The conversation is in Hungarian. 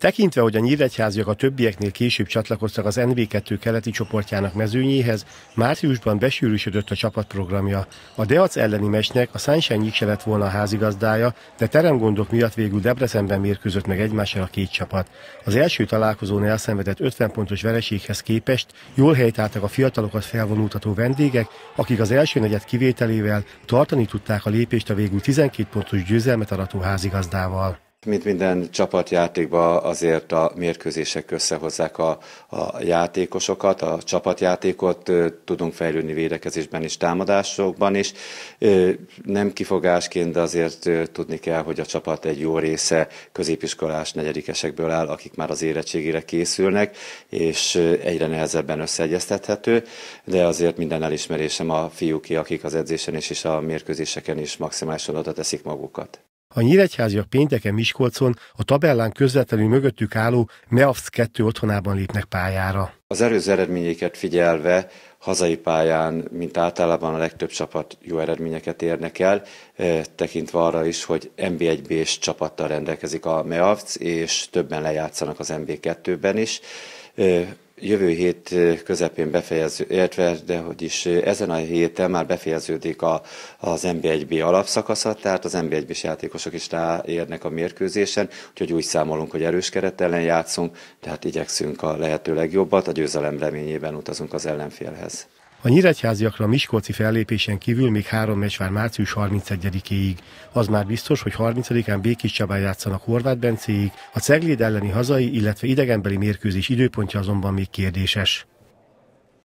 Tekintve, hogy a nyíregyháziak a többieknél később csatlakoztak az NV2 keleti csoportjának mezőnyéhez, márciusban besűrűsödött a csapatprogramja. A Deac elleni mesnek a Sunshine se lett volna a házigazdája, de teremgondok miatt végül Debrecenben mérkőzött meg egymással a két csapat. Az első találkozón elszenvedett 50 pontos vereséghez képest jól helytáltak a fiatalokat felvonultató vendégek, akik az első negyed kivételével tartani tudták a lépést a végül 12 pontos győzelmet arató házigazdával. Mint minden csapatjátékban azért a mérkőzések összehozzák a, a játékosokat, a csapatjátékot, tudunk fejlődni védekezésben és támadásokban is. Nem kifogásként, de azért tudni kell, hogy a csapat egy jó része középiskolás negyedikesekből áll, akik már az érettségére készülnek, és egyre nehezebben összeegyeztethető, de azért minden elismerésem a fiúké, akik az edzésen és, a mérkőzéseken is maximálisan oda teszik magukat. A nyíregyháziak pénteken Miskolcon a tabellán közvetlenül mögöttük álló MEAFC 2 otthonában lépnek pályára. Az erőz eredményeket figyelve hazai pályán, mint általában a legtöbb csapat jó eredményeket érnek el, eh, tekintve arra is, hogy MB1-B-s csapattal rendelkezik a MEAFC, és többen lejátszanak az MB2-ben is eh, jövő hét közepén befejező, értve, de hogy is ezen a héten már befejeződik a, az NB1B alapszakaszat, tehát az nb 1 b játékosok is ráérnek a mérkőzésen, úgyhogy úgy számolunk, hogy erős keret ellen játszunk, tehát igyekszünk a lehető legjobbat, a győzelem reményében utazunk az ellenfélhez. A nyíregyháziakra a Miskolci fellépésen kívül még három meccs vár március 31-éig. Az már biztos, hogy 30-án Békés Csabán játszanak Horváth Bencéig, a Cegléd elleni hazai, illetve idegenbeli mérkőzés időpontja azonban még kérdéses.